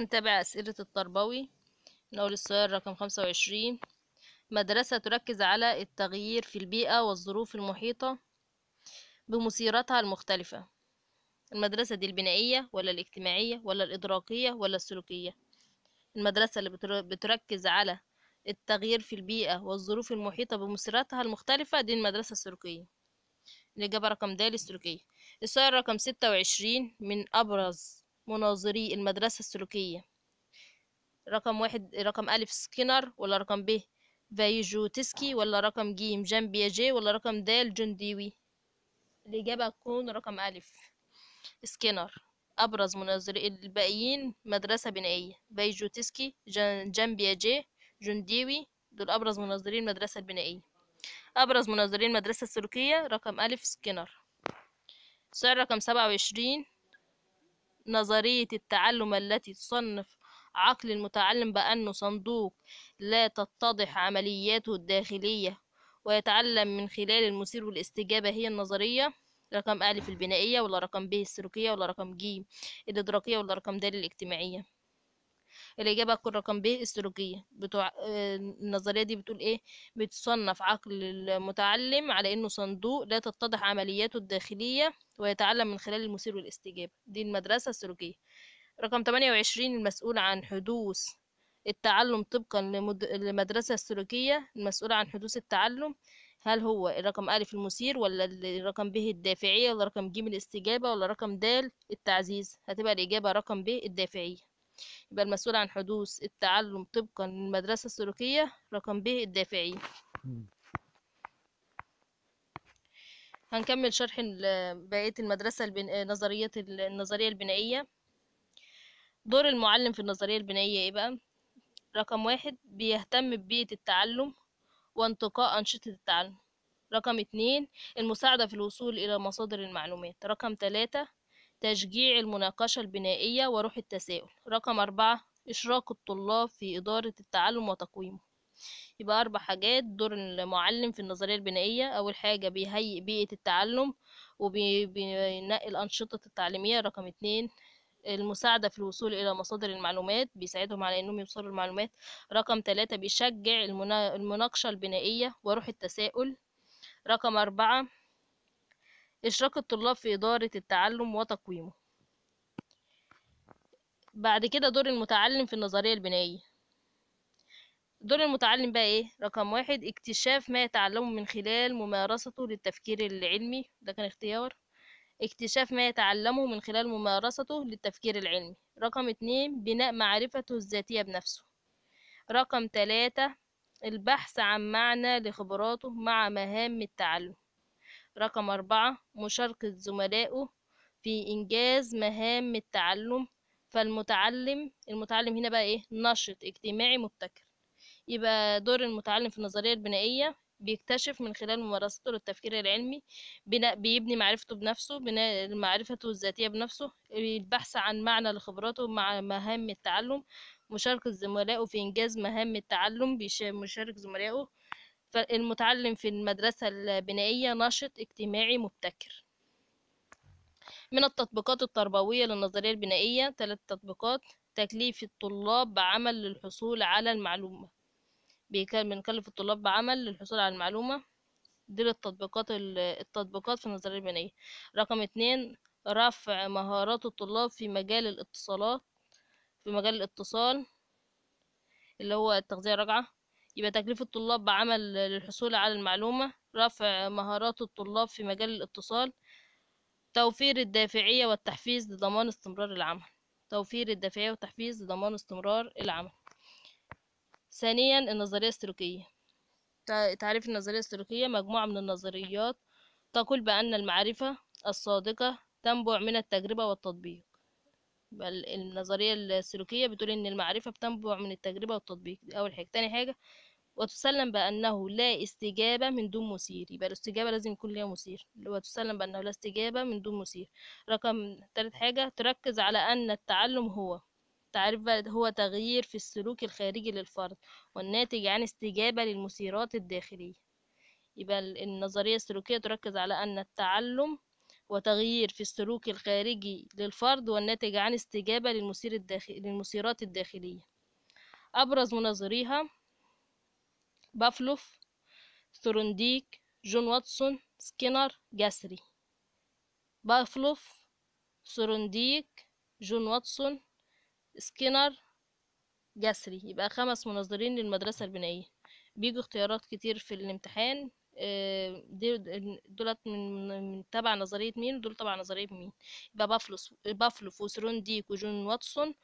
هنتابع أسئلة التربوي نقول السؤال رقم خمسة وعشرين مدرسة تركز على التغيير في البيئة والظروف المحيطة بمسيرتها المختلفة المدرسة دي البنائية ولا الاجتماعية ولا الإدراكية ولا السلوكية المدرسة اللي بتركز على التغيير في البيئة والظروف المحيطة بمسيرتها المختلفة دي المدرسة السلوكية الإجابة رقم د السلوكية السؤال رقم ستة وعشرين من أبرز مناظري المدرسة السلوكية رقم واحد رقم ألف سكينر ولا رقم ب فيجوتسكي ولا رقم ج جان بياجي ولا رقم د جنديوي الإجابة هتكون رقم ألف سكينر أبرز مناظري الباقيين مدرسة بنائية فيجوتسكي جان, جان بياجي دول أبرز مناظري المدرسة البنائية أبرز مناظري المدرسة السلوكية رقم ألف سكينر سؤال رقم سبعة وعشرين نظرية التعلم التي تصنف عقل المتعلم بأنه صندوق لا تتضح عملياته الداخلية ويتعلم من خلال المثير والاستجابة هي النظرية رقم ألف البنائية ولا رقم ب السلوكية ولا رقم ج الإدراكية ولا رقم د الاجتماعية الإجابة هتكون رقم ب استروجية بتوع آه، النظرية دي بتقول إيه بتصنف عقل المتعلم على إنه صندوق لا تتضح عملياته الداخلية ويتعلم من خلال المثير والاستجابة دي المدرسة السلوكية رقم 28 المسؤول عن حدوث التعلم طبقا لمد... لمدرسة السلوكية المسؤول عن حدوث التعلم هل هو الرقم أ المثير ولا الرقم ب الدافعية ولا رقم ج الاستجابة ولا رقم د التعزيز هتبقى الإجابة رقم ب الدافعية يبقى المسؤول عن حدوث التعلم طبقا للمدرسة السلوكية رقم ب الدافعي هنكمل شرح بقية المدرسة البن... نظرية النظرية البنائية دور المعلم في النظرية البنائية ايه بقى رقم واحد بيهتم ببيئة التعلم وانتقاء أنشطة التعلم رقم اتنين المساعدة في الوصول إلى مصادر المعلومات رقم تلاتة تشجيع المناقشة البنائية وروح التساؤل رقم أربعة إشراك الطلاب في إدارة التعلم وتقويمه يبقى أربع حاجات دور المعلم في النظرية البنائية أول حاجة بيهيئ بيئة التعلم وبينقي الأنشطة التعليمية رقم اتنين المساعدة في الوصول إلى مصادر المعلومات بيساعدهم على إنهم يوصلوا المعلومات رقم ثلاثة بيشجع المناقشة البنائية وروح التساؤل رقم أربعة إشراك الطلاب في إدارة التعلم وتقويمه بعد كده دور المتعلم في النظرية البنائية دور المتعلم بقى إيه؟ رقم واحد اكتشاف ما يتعلمه من خلال ممارسته للتفكير العلمي ده كان اختيار اكتشاف ما يتعلمه من خلال ممارسته للتفكير العلمي رقم اتنين بناء معرفته الذاتية بنفسه رقم تلاتة البحث عن معنى لخبراته مع مهام التعلم رقم أربعة مشاركة زملائه في إنجاز مهام التعلم فالمتعلم المتعلم هنا بقى إيه نشط اجتماعي مبتكر يبقى دور المتعلم في النظرية البنائية بيكتشف من خلال ممارسته للتفكير العلمي بناء بيبني معرفته بنفسه بناء معرفته الذاتية بنفسه البحث عن معنى لخبراته مع مهام التعلم مشاركة زملائه في إنجاز مهام التعلم بيشارك زملائه فالمتعلم في المدرسة البنائية ناشط اجتماعي مبتكر من التطبيقات التربوية للنظرية البنائية ثلاث تطبيقات تكليف الطلاب بعمل للحصول على المعلومة بنكلف الطلاب بعمل للحصول على المعلومة دي التطبيقات التطبيقات في النظرية البنائية رقم اتنين رفع مهارات الطلاب في مجال الاتصالات في مجال الاتصال اللي هو التغذية الراجعة يبقى تكليف الطلاب بعمل للحصول على المعلومة رفع مهارات الطلاب في مجال الاتصال توفير الدافعية والتحفيز لضمان استمرار العمل توفير الدافعية والتحفيز لضمان استمرار العمل ثانيا النظرية السلوكية تعريف النظرية السلوكية مجموعة من النظريات تقول بأن المعرفة الصادقة تنبع من التجربة والتطبيق النظرية السلوكية بتقول إن المعرفة بتنبع من التجربة والتطبيق دي أول حاجة تاني حاجة وتسلم بأنه لا استجابة من دون مثير يبقى الاستجابة لازم يكون ليها مثير وتسلم بأنه لا استجابة من دون مثير رقم تالت حاجة تركز على أن التعلم هو تعرف هو تغيير في السلوك الخارجي للفرد والناتج عن استجابة للمثيرات الداخلية يبقى النظرية السلوكية تركز على أن التعلم وتغيير في السلوك الخارجي للفرد والناتج عن استجابة للمثير الداخل... للمثيرات الداخلية أبرز مناظريها بافلوف ثورنديك جون واتسون سكينر جسري بافلوف ثورنديك جون واتسون سكينر جسري يبقى خمس مناظرين للمدرسة البنائية بيجوا اختيارات كتير في الامتحان آه، دولت من تبع نظرية مين ودول تبع نظرية مين يبقى بافلوس بافلوف وسرون ديك وجون واتسون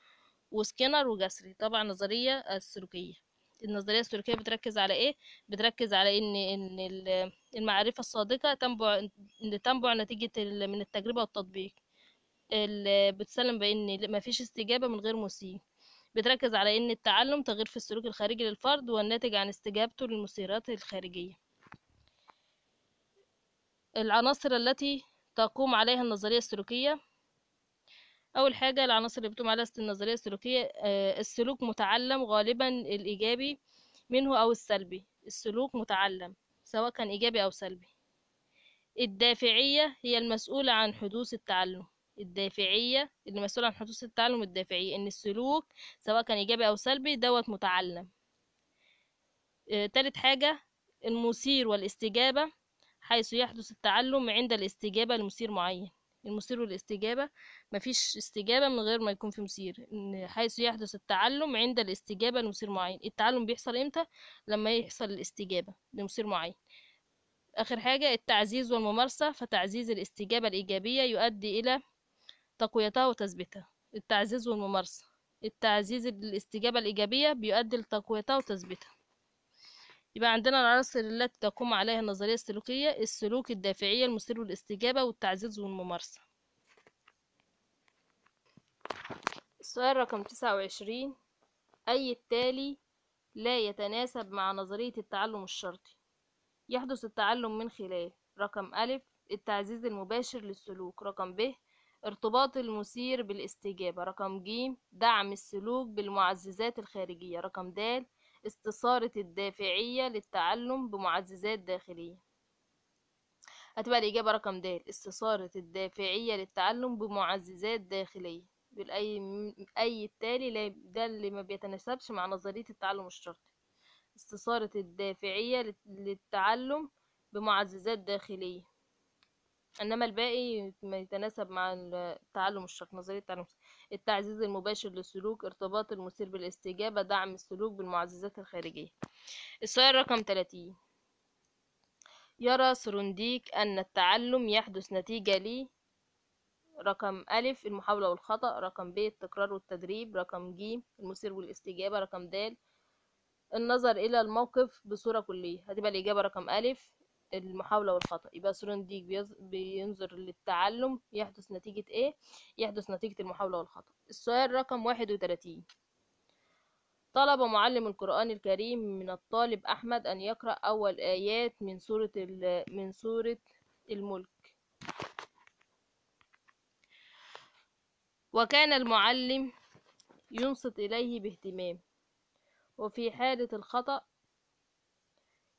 وسكينر وجسري تبع نظرية السلوكية النظريه السلوكيه بتركز على ايه بتركز على ان ان المعرفه الصادقه تنبع ان تنبع نتيجه من التجربه والتطبيق بتسلم بان مفيش استجابه من غير مسيء بتركز على ان التعلم تغيير في السلوك الخارجي للفرد والناتج عن استجابته للمسيرات الخارجيه العناصر التي تقوم عليها النظريه السلوكيه اول حاجه العناصر اللي بتقوم عليها النظريه السلوكيه آه، السلوك متعلم غالبا الايجابي منه او السلبي السلوك متعلم سواء كان ايجابي او سلبي الدافعيه هي المسؤوله عن حدوث التعلم الدافعيه اللي مسؤوله عن حدوث التعلم الدافعيه ان السلوك سواء كان ايجابي او سلبي دوت متعلم آه، تالت حاجه المثير والاستجابه حيث يحدث التعلم عند الاستجابه لمثير معين المثير والاستجابة مفيش استجابة من غير ما يكون في مثير حيث يحدث التعلم عند الاستجابة لمثير معين التعلم بيحصل امتى لما يحصل الاستجابة لمثير معين آخر حاجة التعزيز والممارسة فتعزيز الاستجابة الإيجابية يؤدي إلى تقويتها وتثبيتها التعزيز والممارسة التعزيز الاستجابة الإيجابية بيؤدي لتقويتها وتثبيتها يبقى عندنا العناصر التي تقوم عليها النظرية السلوكية السلوك الدافعية المثير للاستجابة والتعزيز والممارسة السؤال رقم تسعة وعشرين أي التالي لا يتناسب مع نظرية التعلم الشرطي يحدث التعلم من خلال رقم ألف التعزيز المباشر للسلوك رقم ب ارتباط المثير بالاستجابة رقم ج دعم السلوك بالمعززات الخارجية رقم د استثارة الدافعية للتعلم بمعززات داخلية هتبقى الإجابة رقم د استثارة الدافعية للتعلم بمعززات داخلية بالأي أي التالي ده اللي ما بيتناسبش مع نظرية التعلم الشرطي استثارة الدافعية للتعلم بمعززات داخلية إنما الباقي ما يتناسب مع التعلم الشرطي نظرية التعلم الشرطي التعزيز المباشر للسلوك ارتباط المثير بالاستجابة دعم السلوك بالمعززات الخارجية السؤال رقم 30 يرى سرونديك أن التعلم يحدث نتيجة لي رقم ألف المحاولة والخطأ رقم ب التكرار والتدريب رقم ج المثير والاستجابة رقم د النظر إلى الموقف بصورة كلية هتبقى الإجابة رقم ألف المحاولة والخطأ يبقى سورنديك بينظر للتعلم يحدث نتيجة ايه يحدث نتيجة المحاولة والخطأ السؤال رقم واحد وتلاتين طلب معلم القرآن الكريم من الطالب أحمد أن يقرأ أول آيات من سورة من سورة الملك وكان المعلم ينصت إليه باهتمام وفي حالة الخطأ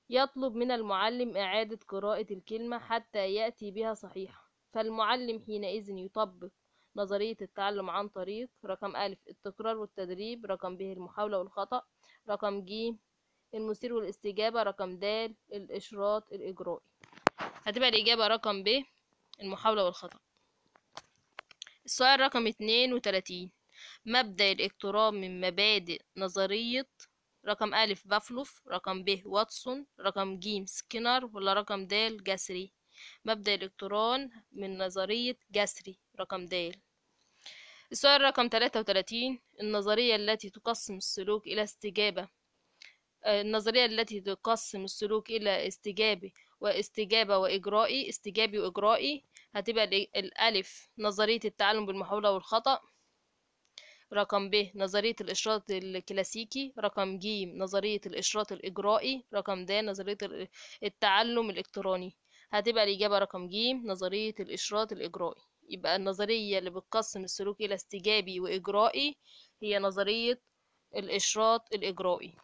يطلب من المعلم إعادة قراءة الكلمة حتى يأتي بها صحيحة فالمعلم حينئذ يطبق نظرية التعلم عن طريق رقم أ التكرار والتدريب رقم ب المحاولة والخطأ رقم ج المثير والاستجابة رقم د الإشراط الإجرائي هتبقى الإجابة رقم ب المحاولة والخطأ السؤال رقم اتنين وتلاتين مبدأ الاقتراب من مبادئ نظرية رقم أ بافلوف رقم ب واتسون رقم ج سكينر ولا رقم د جسري مبدأ الإلكترون من نظرية جسري رقم د السؤال رقم 33 النظرية التي تقسم السلوك إلى استجابة آه، النظرية التي تقسم السلوك إلى استجابة واستجابة وإجرائي استجابي وإجرائي هتبقى الألف نظرية التعلم بالمحاولة والخطأ رقم ب نظرية الإشراط الكلاسيكي رقم ج نظرية الإشراط الإجرائي رقم د نظرية التعلم الإلكتروني هتبقى الإجابة رقم ج نظرية الإشراط الإجرائي يبقى النظرية اللي بتقسم السلوك إلى استجابي وإجرائي هي نظرية الإشراط الإجرائي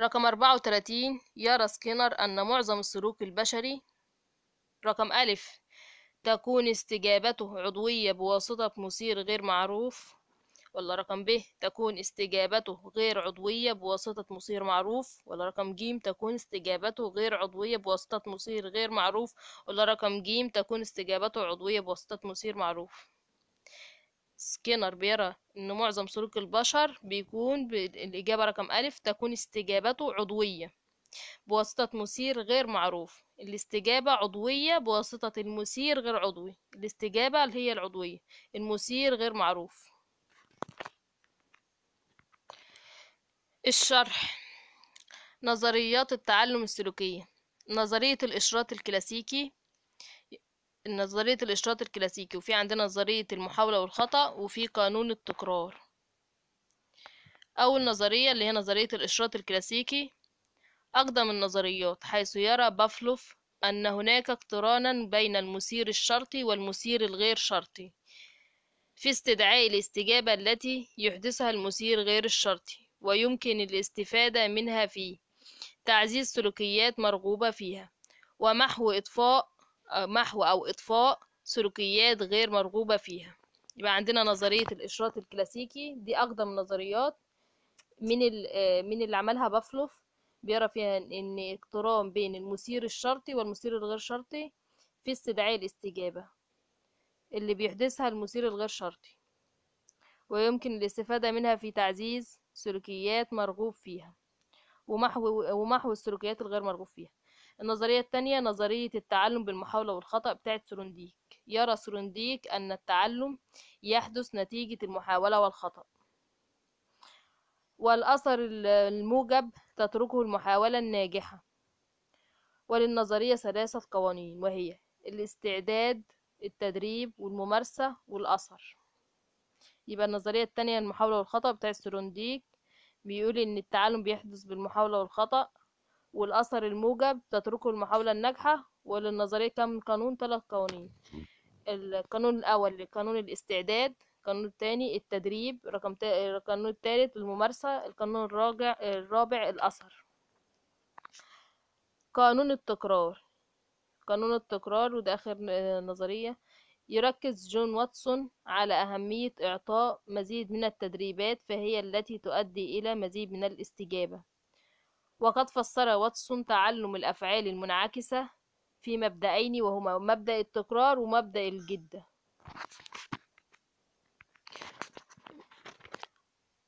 رقم 34 يرى سكينر أن معظم السلوك البشري رقم ألف تكون استجابته عضوية بواسطة مثير غير معروف ولا رقم ب تكون استجابته غير عضوية بواسطة مثير معروف ولا رقم ج تكون استجابته غير عضوية بواسطة مثير غير معروف ولا رقم ج تكون استجابته عضوية بواسطة مثير معروف سكينر بيرى إن معظم سلوك البشر بيكون بالإجابة رقم أ تكون استجابته عضوية بواسطة مثير غير معروف الاستجابة عضوية بواسطة المثير غير عضوي الاستجابة اللي هي العضوية المثير غير معروف الشرح نظريات التعلم السلوكية نظرية الإشراط الكلاسيكي نظرية الإشراط الكلاسيكي وفي عندنا نظرية المحاولة والخطأ وفي قانون التكرار أول نظرية اللي هي نظرية الإشراط الكلاسيكي أقدم النظريات حيث يرى بافلوف أن هناك اقترانا بين المثير الشرطي والمثير الغير شرطي في استدعاء الاستجابة التي يحدثها المثير غير الشرطي ويمكن الاستفادة منها في تعزيز سلوكيات مرغوبة فيها ومحو إطفاء محو أو إطفاء سلوكيات غير مرغوبة فيها يبقى عندنا نظرية الإشراط الكلاسيكي دي أقدم نظريات من آه، من اللي عملها بافلوف بيرى فيها إن اقتران بين المثير الشرطي والمثير الغير شرطي في استدعاء الاستجابة اللي بيحدثها المثير الغير شرطي ويمكن الاستفادة منها في تعزيز سلوكيات مرغوب فيها ومحو, ومحو السلوكيات الغير مرغوب فيها النظرية الثانية نظرية التعلم بالمحاولة والخطأ بتاعت سرونديك يرى سرونديك أن التعلم يحدث نتيجة المحاولة والخطأ والأثر الموجب تتركه المحاولة الناجحة وللنظرية ثلاثة قوانين وهي الاستعداد التدريب والممارسة والأثر يبقى النظرية التانية المحاولة والخطأ بتاع سرونديك بيقول إن التعلم بيحدث بالمحاولة والخطأ والأثر الموجب تتركه المحاولة الناجحة وللنظرية كم قانون ثلاث قوانين القانون الأول قانون الاستعداد القانون الثاني التدريب رقم تا... القانون الثالث الممارسة القانون الراجع الرابع الأثر قانون التكرار قانون التكرار وده آخر نظرية يركز جون واتسون على أهمية إعطاء مزيد من التدريبات فهي التي تؤدي إلى مزيد من الاستجابة وقد فسر واتسون تعلم الأفعال المنعكسة في مبدأين وهما مبدأ التكرار ومبدأ الجدة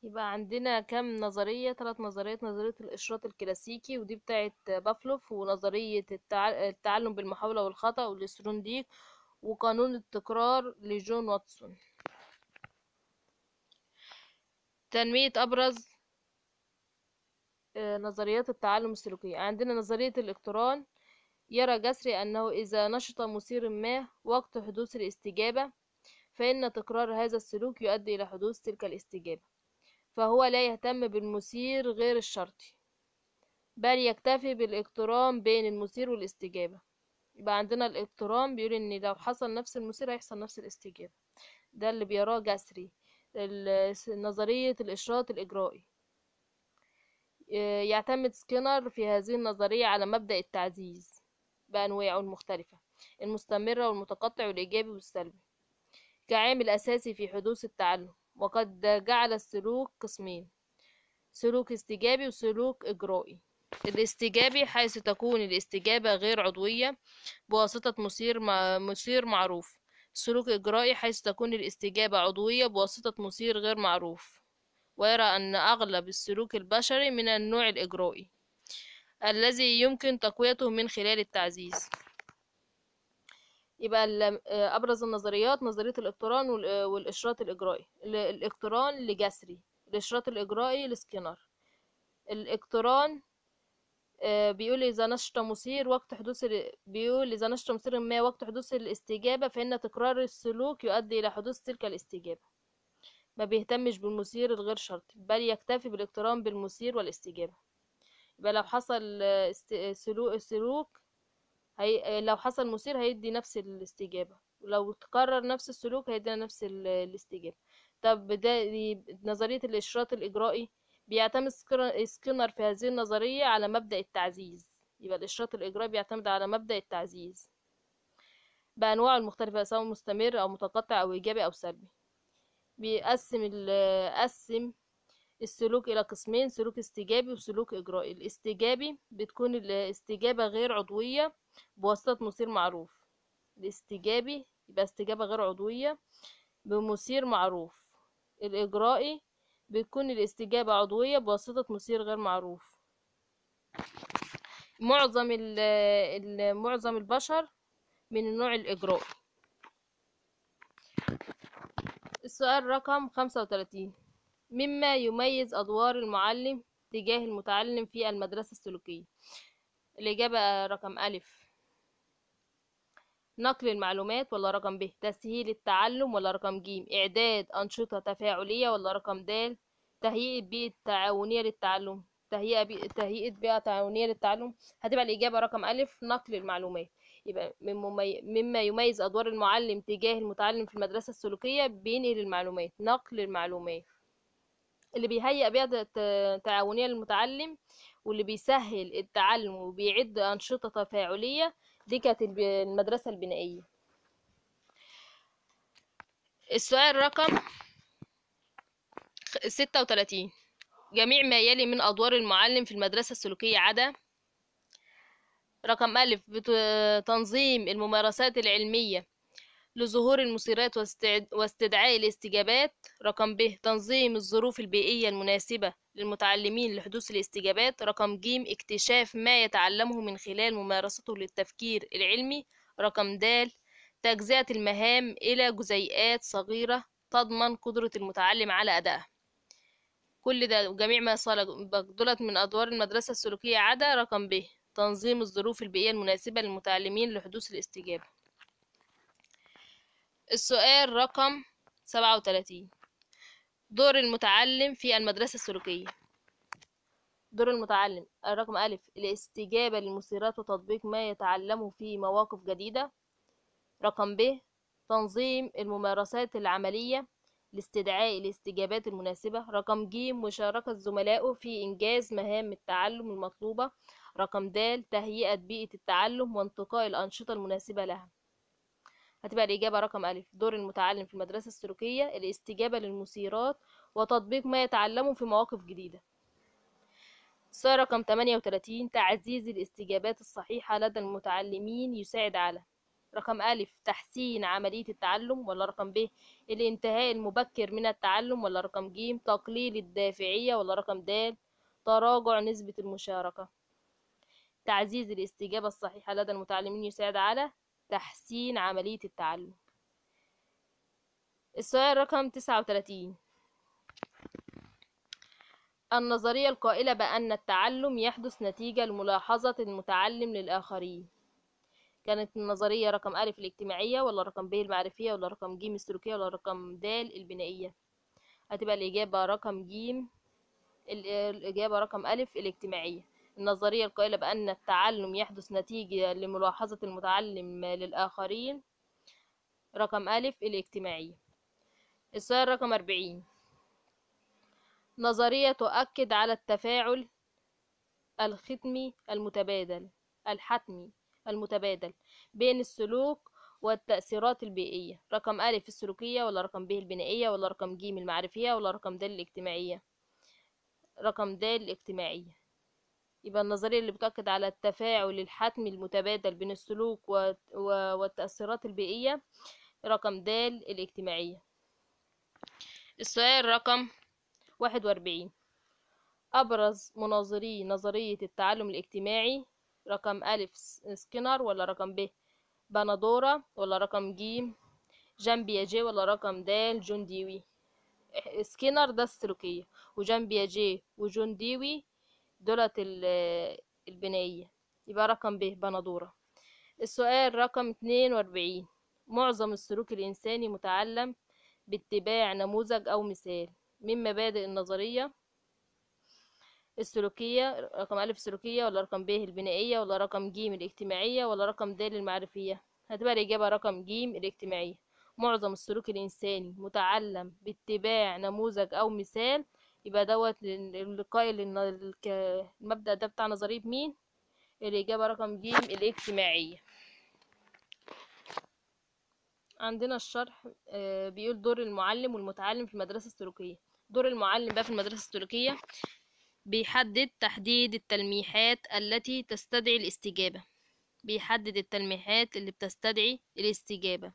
يبقى عندنا كم نظرية تلات نظريات نظرية الإشراط الكلاسيكي ودي بتاعة بافلوف ونظرية التعلم بالمحاولة والخطأ ديك وقانون التكرار لجون واتسون تنمية أبرز آه، نظريات التعلم السلوكي عندنا نظرية الاقتران يرى جسري أنه إذا نشط مثير ما وقت حدوث الاستجابة فإن تكرار هذا السلوك يؤدي إلى حدوث تلك الاستجابة فهو لا يهتم بالمثير غير الشرطي بل يكتفي بالاقتران بين المثير والاستجابة يبقى عندنا الاقتران بيقول ان لو حصل نفس المثير هيحصل نفس الاستجابة ده اللي بيراه جسري نظرية الإشراط الإجرائي آه، يعتمد سكينر في هذه النظرية على مبدأ التعزيز بأنواعه المختلفة المستمرة والمتقطع والإيجابي والسلبي كعامل أساسي في حدوث التعلم وقد جعل السلوك قسمين سلوك استجابي وسلوك إجرائي الاستجابي حيث تكون الاستجابة غير عضوية بواسطة مسير, مصير معروف سلوك إجرائي حيث تكون الاستجابة عضوية بواسطة مصير غير معروف ويرى أن أغلب السلوك البشري من النوع الإجرائي الذي يمكن تقويته من خلال التعزيز يبقى آه، ابرز النظريات نظريه الاقتران آه، والاشراط الاجرائي الاقتران لجسري الاشراط الاجرائي لسكينر الاقتران آه، بيقول إذا نشط مثير وقت حدوث ال... بيقول إذا نشط مثير ما وقت حدوث الاستجابة فإن تكرار السلوك يؤدي إلى حدوث تلك الاستجابة ما بيهتمش بالمثير الغير شرطي بل يكتفي بالاقتران بالمثير والاستجابة يبقى لو حصل سلوك هي... آه، لو حصل مثير هيدي نفس الاستجابة ولو تكرر نفس السلوك هيدينا نفس آه، الاستجابة طب ده نظرية الإشراط الإجرائي بيعتمد سكينر في هذه النظرية على مبدأ التعزيز يبقى الإشراط الإجرائي بيعتمد على مبدأ التعزيز بأنواعه المختلفة سواء مستمر أو متقطع أو إيجابي أو سلبي بيقسم آه، قسم السلوك إلى قسمين سلوك استجابي وسلوك إجرائي الاستجابي بتكون الاستجابة غير عضوية بواسطة مثير معروف الاستجابي يبقى استجابة غير عضوية بمثير معروف الإجرائي بتكون الاستجابة عضوية بواسطة مثير غير معروف معظم معظم البشر من النوع الإجرائي السؤال رقم خمسة وتلاتين مما يميز أدوار المعلم تجاه المتعلم في المدرسة السلوكية الإجابة رقم ألف نقل المعلومات ولا رقم ب تسهيل التعلم ولا رقم ج إعداد أنشطة تفاعلية ولا رقم د تهيئة بيئة تعاونية للتعلم تهيئة بيئة, تهيئة بيئة تعاونية للتعلم هتبقى الإجابة رقم ألف نقل المعلومات يبقى من ممي... مما يميز أدوار المعلم تجاه المتعلم في المدرسة السلوكية بينقل المعلومات نقل المعلومات اللي بيهيئ بيئة تعاونية للمتعلم واللي بيسهل التعلم وبيعد أنشطة تفاعلية دي كانت المدرسة البنائية السؤال رقم ستة وتلاتين جميع ما يلي من أدوار المعلم في المدرسة السلوكية عدا رقم ألف تنظيم الممارسات العلمية لظهور المثيرات واستدعاء الاستجابات رقم ب تنظيم الظروف البيئية المناسبة للمتعلمين لحدوث الاستجابات رقم ج اكتشاف ما يتعلمه من خلال ممارسته للتفكير العلمي رقم د تجزئة المهام إلى جزيئات صغيرة تضمن قدرة المتعلم على أدائها كل ده وجميع ما سبق دولت من أدوار المدرسة السلوكية عدا رقم ب تنظيم الظروف البيئية المناسبة للمتعلمين لحدوث الاستجابة السؤال رقم سبعة وتلاتين دور المتعلم في المدرسة السلوكية دور المتعلم الرقم ألف الاستجابة للمثيرات وتطبيق ما يتعلمه في مواقف جديدة رقم ب تنظيم الممارسات العملية لاستدعاء الاستجابات المناسبة رقم ج مشاركة زملائه في إنجاز مهام التعلم المطلوبة رقم د تهيئة بيئة التعلم وانتقاء الأنشطة المناسبة لها هتبقى الإجابة رقم ألف دور المتعلم في المدرسة السلوكية الاستجابة للمثيرات وتطبيق ما يتعلمه في مواقف جديدة السؤال رقم 38 تعزيز الاستجابات الصحيحة لدى المتعلمين يساعد على رقم أ تحسين عملية التعلم ولا رقم ب الانتهاء المبكر من التعلم ولا رقم ج تقليل الدافعية ولا رقم د تراجع نسبة المشاركة تعزيز الاستجابة الصحيحة لدى المتعلمين يساعد على تحسين عملية التعلم السؤال رقم تسعة وتلاتين النظرية القائلة بأن التعلم يحدث نتيجة لملاحظة المتعلم للآخرين كانت النظرية رقم ألف الاجتماعية ولا رقم ب المعرفية ولا رقم ج السلوكية ولا رقم د البنائية هتبقى الإجابة رقم ج الإجابة رقم ألف الاجتماعية النظرية القائلة بأن التعلم يحدث نتيجة لملاحظة المتعلم للآخرين رقم ألف الاجتماعية السؤال رقم أربعين نظرية تؤكد على التفاعل الختمي المتبادل الحتمي المتبادل بين السلوك والتأثيرات البيئية رقم ألف السلوكية ولا رقم ب البنائية ولا رقم ج المعرفية ولا رقم د الاجتماعية رقم د الاجتماعية يبقى النظرية اللي بتؤكد على التفاعل الحتمي المتبادل بين السلوك والتأثيرات البيئية رقم د الاجتماعية السؤال رقم واحد وأربعين أبرز مناظري نظرية التعلم الاجتماعي رقم أ سكينر ولا رقم ب بنادورا ولا رقم ج جان بياجيه ولا رقم د جون ديوي سكينر ده السلوكية وجان بياجيه وجون ديوي دولت البنائية يبقى رقم ب بندورة السؤال رقم اتنين واربعين معظم السلوك الإنساني متعلم باتباع نموذج أو مثال من مبادئ النظرية السلوكية رقم ألف السلوكية ولا رقم ب البنائية ولا رقم ج الاجتماعية ولا رقم د المعرفية هتبقى الإجابة رقم ج الاجتماعية معظم السلوك الإنساني متعلم باتباع نموذج أو مثال يبقى دوت اللقاء ان المبدأ ده بتاع نظرية مين الإجابة رقم ج الاجتماعية عندنا الشرح آه، بيقول دور المعلم والمتعلم في المدرسة السلوكية دور المعلم بقى في المدرسة السلوكية بيحدد تحديد التلميحات التي تستدعي الاستجابة بيحدد التلميحات اللي بتستدعي الاستجابة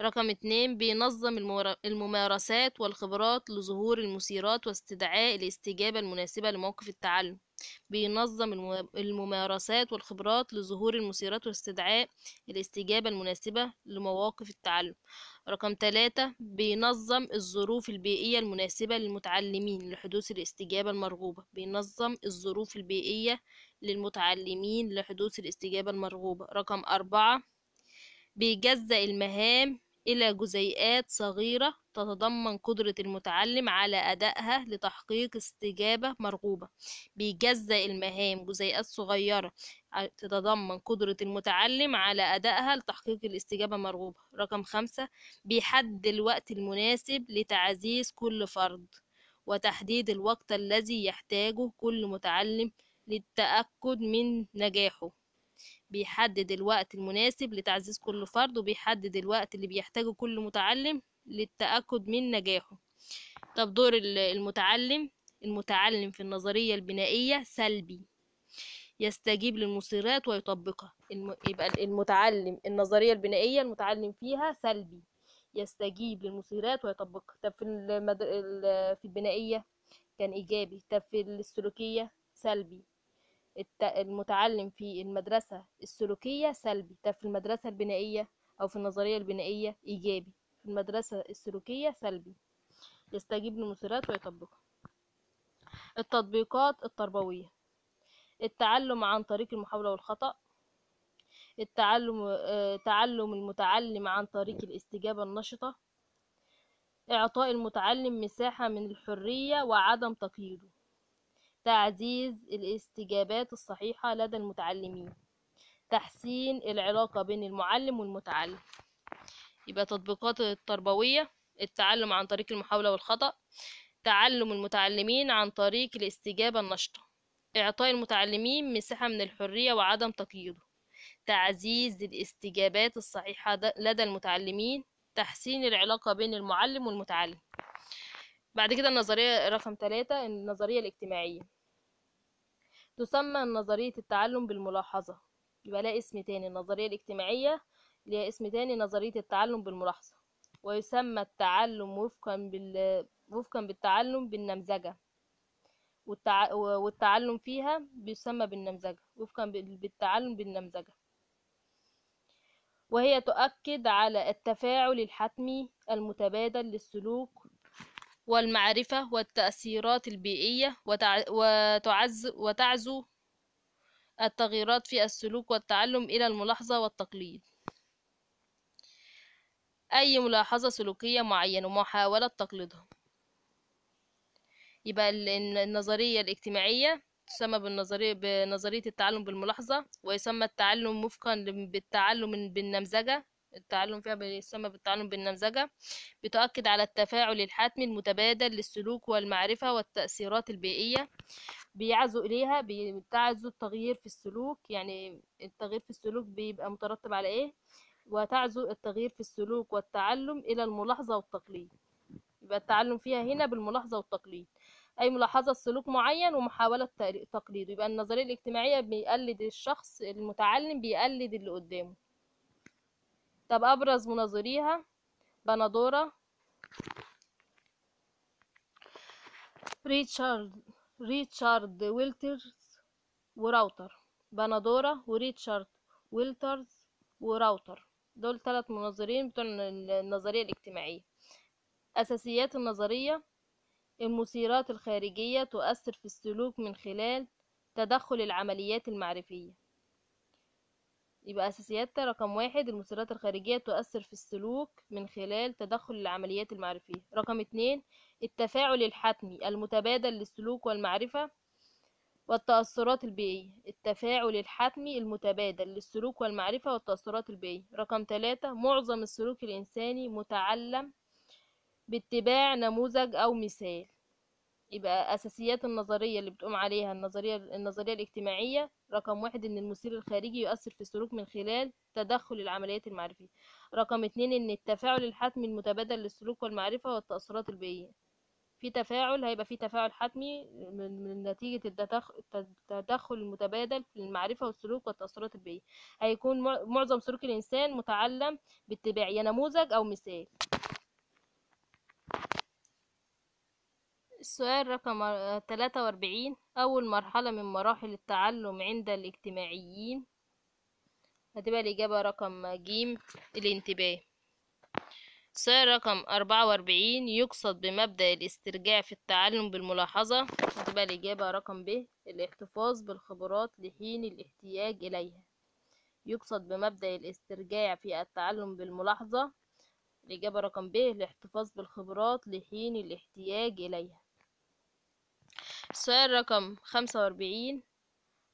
رقم اتنين بينظم الممارسات والخبرات لظهور المثيرات واستدعاء الاستجابة المناسبة لموقف التعلم بينظم الممارسات والخبرات لظهور المثيرات واستدعاء الاستجابة المناسبة لمواقف التعلم رقم ثلاثة بينظم الظروف البيئية المناسبة للمتعلمين لحدوث الاستجابة المرغوبة بينظم الظروف البيئية للمتعلمين لحدوث الاستجابة المرغوبة رقم أربعة بيجزأ المهام إلى جزيئات صغيرة تتضمن قدرة المتعلم على أدائها لتحقيق استجابة مرغوبة بيجزأ المهام جزيئات صغيرة تتضمن قدرة المتعلم على أدائها لتحقيق الاستجابة مرغوبة رقم خمسة بيحدد الوقت المناسب لتعزيز كل فرد وتحديد الوقت الذي يحتاجه كل متعلم للتأكد من نجاحه بيحدد الوقت المناسب لتعزيز كل فرد وبيحدد الوقت اللي بيحتاجه كل متعلم للتأكد من نجاحه طب دور المتعلم المتعلم في النظرية البنائية سلبي يستجيب للمصيرات ويطبقها يبقى المتعلم النظرية البنائية المتعلم فيها سلبي يستجيب للمصيرات ويطبقها طب في, المد... في البنائية كان إيجابي طب في السلوكية سلبي المتعلم في المدرسة السلوكية سلبي ده في المدرسة البنائية أو في النظرية البنائية إيجابي في المدرسة السلوكية سلبي يستجيب للمثيرات ويطبقها التطبيقات التربوية التعلم عن طريق المحاولة والخطأ التعلم آه، تعلم المتعلم عن طريق الاستجابة النشطة إعطاء المتعلم مساحة من الحرية وعدم تقييده تعزيز الاستجابات الصحيحة لدى المتعلمين تحسين العلاقة بين المعلم والمتعلم يبقى تطبيقات التربوية التعلم عن طريق المحاولة والخطأ تعلم المتعلمين عن طريق الاستجابة النشطة إعطاء المتعلمين مساحة من الحرية وعدم تقييده تعزيز الاستجابات الصحيحة لدى المتعلمين تحسين العلاقة بين المعلم والمتعلم بعد كده النظرية رقم ثلاثة النظرية الاجتماعية تسمى نظرية التعلم بالملاحظة يبقى لها اسم تاني النظرية الاجتماعية ليها اسم تاني نظرية التعلم بالملاحظة ويسمى التعلم وفقا, بال... وفقا بالتعلم بالنمذجة والتع... والتعلم فيها بيسمى بالنمذجة وفقا بالتعلم بالنمذجة وهي تؤكد على التفاعل الحتمي المتبادل للسلوك والمعرفة والتأثيرات البيئية وتعز وتعزو التغييرات في السلوك والتعلم إلى الملاحظة والتقليد أي ملاحظة سلوكية معينة ومحاولة تقليدها يبقى النظرية الاجتماعية تسمى بالنظرية بنظرية التعلم بالملاحظة ويسمى التعلم وفقا بالتعلم بالنمذجة التعلم فيها بيسمى بالتعلم بالنمذجة بتؤكد على التفاعل الحتمي المتبادل للسلوك والمعرفة والتأثيرات البيئية بيعزوا إليها بتعزو التغيير في السلوك يعني التغيير في السلوك بيبقى مترتب على إيه وتعزو التغيير في السلوك والتعلم إلى الملاحظة والتقليد يبقى التعلم فيها هنا بالملاحظة والتقليد أي ملاحظة سلوك معين ومحاولة تقليده يبقى النظرية الاجتماعية بيقلد الشخص المتعلم بيقلد اللي قدامه طب أبرز مناظريها بندورة ريتشارد ريتشارد ويلترز وراوتر بندورة وريتشارد ويلترز وراوتر دول ثلاث مناظرين بتوع النظرية الاجتماعية أساسيات النظرية المثيرات الخارجية تؤثر في السلوك من خلال تدخل العمليات المعرفية يبقى أساسيات رقم واحد المؤثرات الخارجية تؤثر في السلوك من خلال تدخل العمليات المعرفية رقم اتنين التفاعل الحتمي المتبادل للسلوك والمعرفة والتأثرات البيئية التفاعل الحتمي المتبادل للسلوك والمعرفة والتأثرات البيئية رقم تلاتة معظم السلوك الإنساني متعلم باتباع نموذج أو مثال يبقى أساسيات النظرية اللي بتقوم عليها النظرية النظرية الاجتماعية رقم واحد إن المثير الخارجي يؤثر في السلوك من خلال تدخل العمليات المعرفية رقم اتنين إن التفاعل الحتمي المتبادل للسلوك والمعرفة والتأثيرات البيئية في تفاعل هيبقى في تفاعل حتمي من نتيجة التدخل المتبادل في المعرفة والسلوك والتأثيرات البيئية هيكون معظم سلوك الإنسان متعلم باتباع يا نموذج أو مثال السؤال رقم تلاتة وأربعين أول مرحلة من مراحل التعلم عند الاجتماعيين هتبقى الإجابة رقم ج الانتباه السؤال رقم أربعة وأربعين يقصد بمبدأ الاسترجاع في التعلم بالملاحظة هتبقى الإجابة رقم ب الاحتفاظ بالخبرات لحين الاحتياج إليها يقصد بمبدأ الاسترجاع في التعلم بالملاحظة الإجابة رقم ب الاحتفاظ بالخبرات لحين الاحتياج إليها السؤال رقم خمسة وأربعين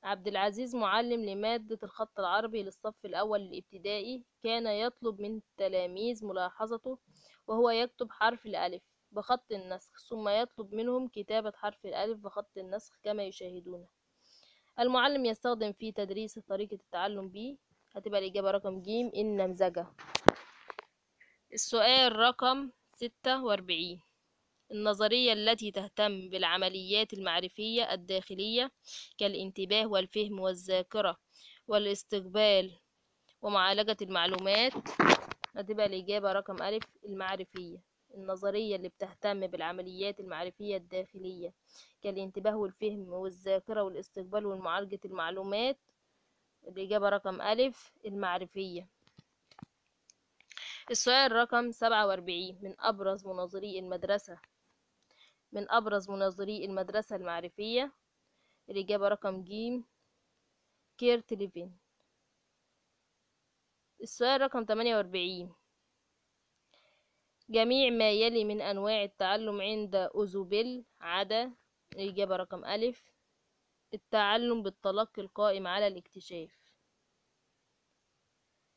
عبد العزيز معلم لمادة الخط العربي للصف الأول الابتدائي كان يطلب من التلاميذ ملاحظته وهو يكتب حرف الألف بخط النسخ ثم يطلب منهم كتابة حرف الألف بخط النسخ كما يشاهدونه المعلم يستخدم في تدريس طريقة التعلم به هتبقى الإجابة رقم ج النمزجة السؤال رقم ستة وأربعين النظرية التي تهتم بالعمليات المعرفية الداخلية كالانتباه والفهم والذاكرة والاستقبال ومعالجة المعلومات هتبقى الإجابة رقم ألف المعرفية النظرية اللي بتهتم بالعمليات المعرفية الداخلية كالانتباه والفهم والذاكرة والاستقبال ومعالجة المعلومات الإجابة رقم ألف المعرفية السؤال رقم سبعة وأربعين من أبرز مناظري المدرسة من أبرز مناظري المدرسة المعرفية الإجابة رقم ج كيرت ليفين السؤال رقم 48 جميع ما يلي من أنواع التعلم عند أوزوبيل عدا الإجابة رقم أ التعلم بالتلقي القائم على الاكتشاف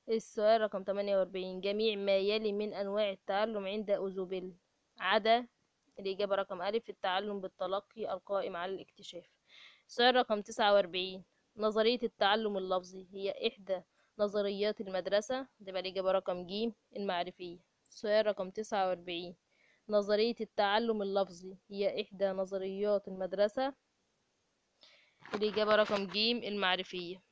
السؤال رقم 48 جميع ما يلي من أنواع التعلم عند أوزوبيل عدا الإجابة رقم أ التعلم بالتلقي القائم على الاكتشاف السؤال رقم تسعة وأربعين نظرية التعلم اللفظي هي إحدى نظريات المدرسة تبقى الإجابة رقم ج المعرفية السؤال رقم تسعة وأربعين نظرية التعلم اللفظي هي إحدى نظريات المدرسة الإجابة رقم ج المعرفية